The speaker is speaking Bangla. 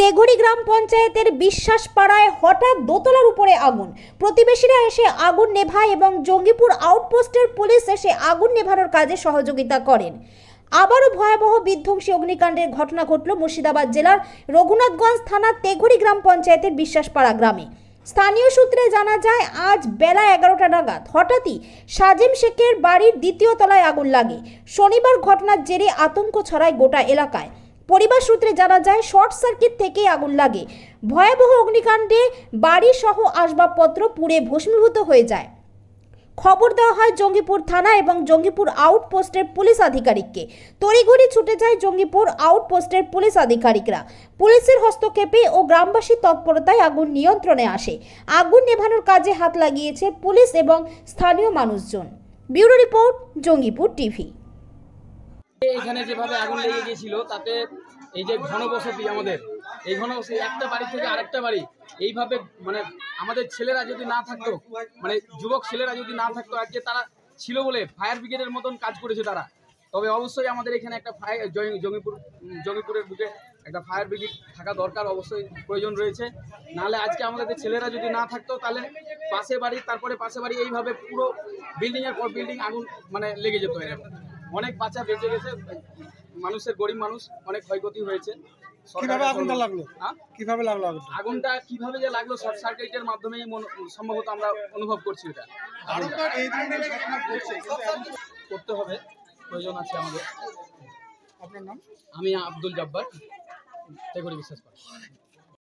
তেঘরি গ্রাম পঞ্চায়েতের বিশ্বাসপাড়ায় হঠাৎ দোতলার উপরে আগুন প্রতিবেশীরা এসে আগুন নেভায় এবং জঙ্গিপুর আউটপোস্টের পুলিশ এসে আগুন নেভানোর কাজে সহযোগিতা করেন আবারও ভয়াবহ বিধ্বংসী অগ্নিকাণ্ডের ঘটনা ঘটল মুর্শিদাবাদ জেলার রঘুনাথগঞ্জ থানার তেঘরি গ্রাম পঞ্চায়েতের বিশ্বাসপাড়া গ্রামে স্থানীয় সূত্রে জানা যায় আজ বেলা এগারোটা নাগাদ হঠাৎই সাজিম শেখের বাড়ির দ্বিতীয় তলায় আগুন লাগে শনিবার ঘটনার জেরে আতঙ্ক ছড়ায় গোটা এলাকায় পরিবার সূত্রে জানা যায় শর্ট সার্কিট থেকে আগুন লাগে ভয়াবহ অগ্নিকাণ্ডে বাড়ি সহ আসবাবপত্র পুড়ে ভস্মীভূত হয়ে যায় খবর দেওয়া হয় জঙ্গিপুর থানা এবং জঙ্গিপুর আউটপোস্টের পুলিশ আধিকারিককে তড়িঘড়ি ছুটে যায় জঙ্গিপুর আউটপোস্টের পুলিশ আধিকারিকরা পুলিশের হস্তক্ষেপে ও গ্রামবাসী তৎপরতায় আগুন নিয়ন্ত্রণে আসে আগুন নেভানোর কাজে হাত লাগিয়েছে পুলিশ এবং স্থানীয় মানুষজন ব্যুরো রিপোর্ট জঙ্গিপুর টিভি এখানে যেভাবে আগুন লেগে গিয়েছিল তাতে এই যে ঘনবসতি আমাদের এই ঘনবসতি একটা বাড়ি থেকে আরেকটা বাড়ি এইভাবে মানে আমাদের ছেলেরা যদি না থাকতো মানে যুবক ছেলেরা যদি না থাকতো আজকে তারা ছিল বলে ফায়ার ব্রিগেডের মতন কাজ করেছে তারা তবে অবশ্যই আমাদের এখানে একটা ফায়ার জঙ্গিপুর জঙ্গিপুরের বুকে একটা ফায়ার ব্রিগেড থাকা দরকার অবশ্যই প্রয়োজন রয়েছে নাহলে আজকে আমাদের ছেলেরা যদি না থাকতো তাহলে পাশে বাড়ি তারপরে পাশে বাড়ি এইভাবে পুরো বিল্ডিংয়ের পর বিল্ডিং আগুন মানে লেগে যেত এরকম অনেক বাচ্চা বেঁচে গেছে মানুষের গরিব মানুষ অনেক ক্ষয়ক্ষতি হয়েছে কিভাবে আগুনটা লাগলো হ্যাঁ? কিভাবে লাগলো আগুনটা কিভাবে যে লাগলো শর্ট সার্কিটের মাধ্যমে সম্ভবত আমরা অনুভব করছি এটা করতে হবে প্রয়োজন আছে আমাদের আপনার নাম আমি আব্দুল জব্বার তেগরি বিশ্বাস পাঠ